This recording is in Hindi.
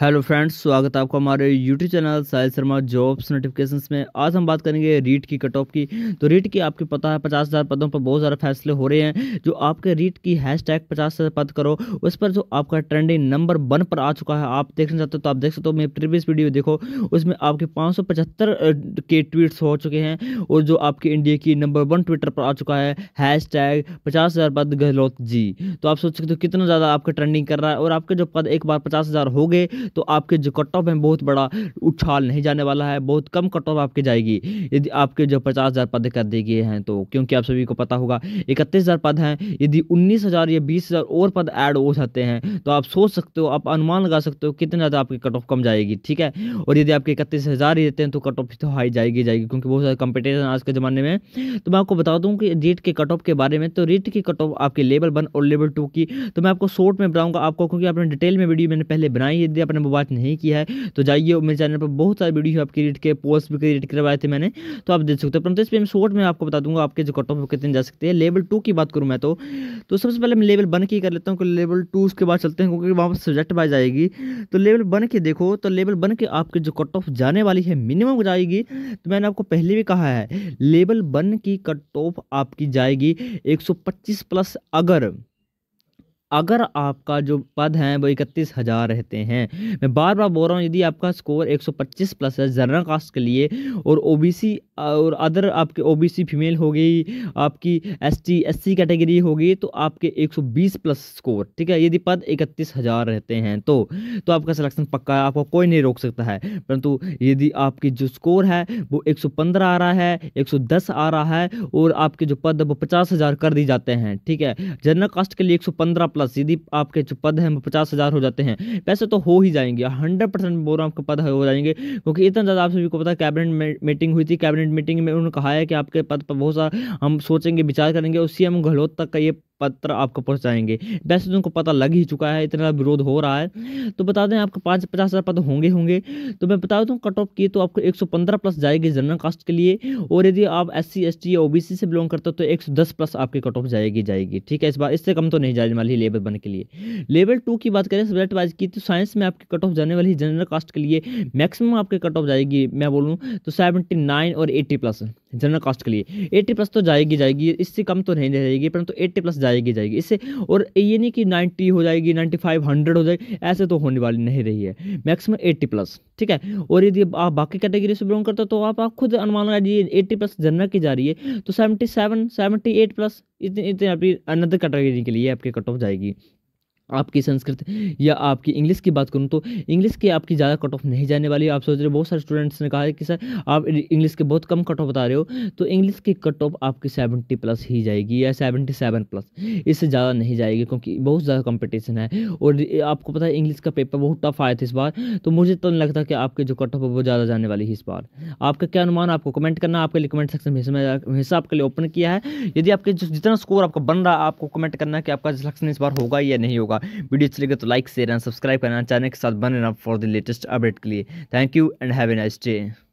हेलो फ्रेंड्स स्वागत है आपका हमारे YouTube channel Sahil Sharma jobs notifications में आज हम बात करेंगे रीट की कट ऑफ की तो रीट की आपके पता है पचास हज़ार पदों पर बहुत सारे फैसले हो रहे हैं जो आपके रीट की हैश टैग पचास हज़ार पद करो उस पर जो आपका ट्रेंडिंग नंबर वन पर आ चुका है आप देखना चाहते हो तो आप देख सकते हो मेरी प्रीवियस वीडियो देखो उसमें आपके पाँच के ट्वीट्स हो चुके हैं और जो आपके इंडिया की नंबर वन ट्विटर पर आ चुका है हैश टैग पद गहलोत जी तो आप सोच सकते हो कितना ज़्यादा आपका ट्रेंडिंग कर रहा है और आपके जो पद एक बार पचास हो गए तो आपके जो कट ऑफ है बहुत बड़ा उछाल नहीं जाने वाला है बहुत कम कट ऑफ आपके जाएगी यदि आपके जो पचास हज़ार पद कर दिए हैं तो क्योंकि आप सभी को पता होगा इकतीस हज़ार पद हैं यदि उन्नीस हज़ार या बीस हज़ार और पद ऐड हो जाते हैं तो आप सोच सकते हो आप अनुमान लगा सकते हो कितने ज़्यादा आपकी कट ऑफ कम जाएगी ठीक है और यदि आपके इकतीस हज़ार ही देते हैं तो कट ऑफ तो हाई जाएगी जाएगी क्योंकि बहुत सारे कंपटीशन आज के ज़माने में तो मैं आपको बता दूँ कि रेट के कट ऑफ के बारे में तो रेट की कट ऑफ आपके लेवल वन और लेवल टू की तो मैं आपको शॉर्ट में बताऊँगा आपको क्योंकि आपने डिटेल में वीडियो मैंने पहले बनाई यदि आपने बारे में बात नहीं किया है तो जाइए मेरे चैनल पर बहुत सारे वीडियो आप क्रिएट के पोस्ट भी क्रिएट करवाए थे मैंने तो आप देख सकते हो परंतु इस पर शॉर्ट में आपको बता दूंगा आपके जो कट ऑफ कितने जा सकते हैं लेवल टू की बात करूँ मैं तो तो सबसे पहले मैं लेवल वन की कर लेता हूँ लेवल टू उसके बाद चलते हैं क्योंकि वहाँ पर सब्जेक्ट वाइज आएगी तो लेवल वन के देखो तो लेवल वन के आपके जो कट ऑफ जाने वाली है मिनिमम जाएगी तो मैंने आपको पहले भी कहा है लेवल वन की कट ऑफ आपकी जाएगी 125 प्लस अगर अगर आपका जो पद हैं वो इकतीस हज़ार रहते हैं मैं बार बार बोल रहा हूँ यदि आपका स्कोर 125 प्लस है जनरल कास्ट के लिए और ओबीसी और अदर आपके ओबीसी फीमेल हो गई आपकी एसटी एससी कैटेगरी हो गई तो आपके 120 प्लस स्कोर ठीक है यदि पद इकतीस हज़ार रहते हैं तो तो आपका सिलेक्शन पक्का है आपको कोई नहीं रोक सकता है परंतु यदि आपकी जो स्कोर है वो एक आ रहा है एक आ रहा है और आपके जो पद वो पचास कर दिए जाते हैं ठीक है जनरल कास्ट के लिए एक प्लस यदि आपके जो पद हैं वो पचास हज़ार हो जाते हैं पैसे तो हो ही जाएंगे हंड्रेड परसेंट बोल रहा आपके पद हो जाएंगे क्योंकि इतना ज़्यादा आप सभी को पता है कैबिनेट मीटिंग हुई थी कैबिनेट मीटिंग में उन्होंने कहा है कि आपके पद पर बहुत सारा हम सोचेंगे विचार करेंगे उसी हम गहलोत तक का ये पत्र आपको पहुंचाएंगे वैसे तो उनको पता लग ही चुका है इतना विरोध हो रहा है तो बता दें आपके पाँच पचास हज़ार पद होंगे होंगे तो मैं बता दूँ कट ऑफ की तो आपको एक सौ पंद्रह प्लस जाएगी जनरल कास्ट के लिए और यदि आप एस सी एस टी या ओ बी सी से बिलोंग करते हो तो एक सौ दस प्लस आपकी कट ऑफ जाएगी जाएगी ठीक है इस बार इससे कम तो नहीं जाने वाली लेवल वन के लिए लेवल टू की बात करें सब्जेक्ट वाइज की तो साइंस में आपकी कट ऑफ जाने वाली जनरल कास्ट के लिए मैक्सिमम आपकी कट ऑफ जाएगी मैं बोलूँ तो सेवेंटी नाइन और एट्टी प्लस जनरल कास्ट के लिए एट्टी प्लस तो जाएगी जाएगी इससे कम तो नहीं जाएगी परंतु एट्टी प्लस जाएगी जाएगी इससे और ये नहीं कि नाइन्टी हो जाएगी नाइन्टी फाइव हंड्रेड हो जाएगी ऐसे तो होने वाली नहीं रही है मैक्सिमम एट्टी प्लस ठीक है और यदि आप बाकी कैटेगरी से बिलोंग करते हो तो आप, आप खुद अनुमान लगाइए एट्टी प्लस जनरल की जा रही है तो seventy seven seventy eight plus इतनी इतनी आपकी अनदर कैटेगरी के लिए आपकी कट ऑफ जाएगी आपकी संस्कृत या आपकी इंग्लिश की बात करूँ तो इंग्लिश की आपकी ज़्यादा कट ऑफ नहीं जाने वाली आप सोच रहे बहुत सारे स्टूडेंट्स ने कहा है कि सर आप इंग्लिश के बहुत कम कट ऑफ बता रहे हो तो इंग्लिश की कट ऑफ आपकी सेवेंटी प्लस ही जाएगी या सेवेंटी सेवन प्लस इससे ज़्यादा नहीं जाएगी क्योंकि बहुत ज़्यादा कॉम्पिटिशन है और आपको पता है इंग्लिश का पेपर बहुत टफ आया था इस बार तो मुझे तो नहीं लगता कि आपके जो कट ऑफ है वो ज़्यादा जाने वाली है इस बार आपका क्या अनुमान आपको कमेंट करना आपके लिए कमेंट सेक्शन में हमेशा आपके लिए ओपन किया है यदि आपके जितना स्कोर आपका बन रहा है आपको कमेंट करना कि आपका सेक्शन इस बार होगा या नहीं होगा होगा वीडियो अच्छी लगे तो लाइक शेयर एंड सब्सक्राइब करना चैनल के साथ बने रहना फॉर द लेटेस्ट अपडेट के लिए thank you and have a nice day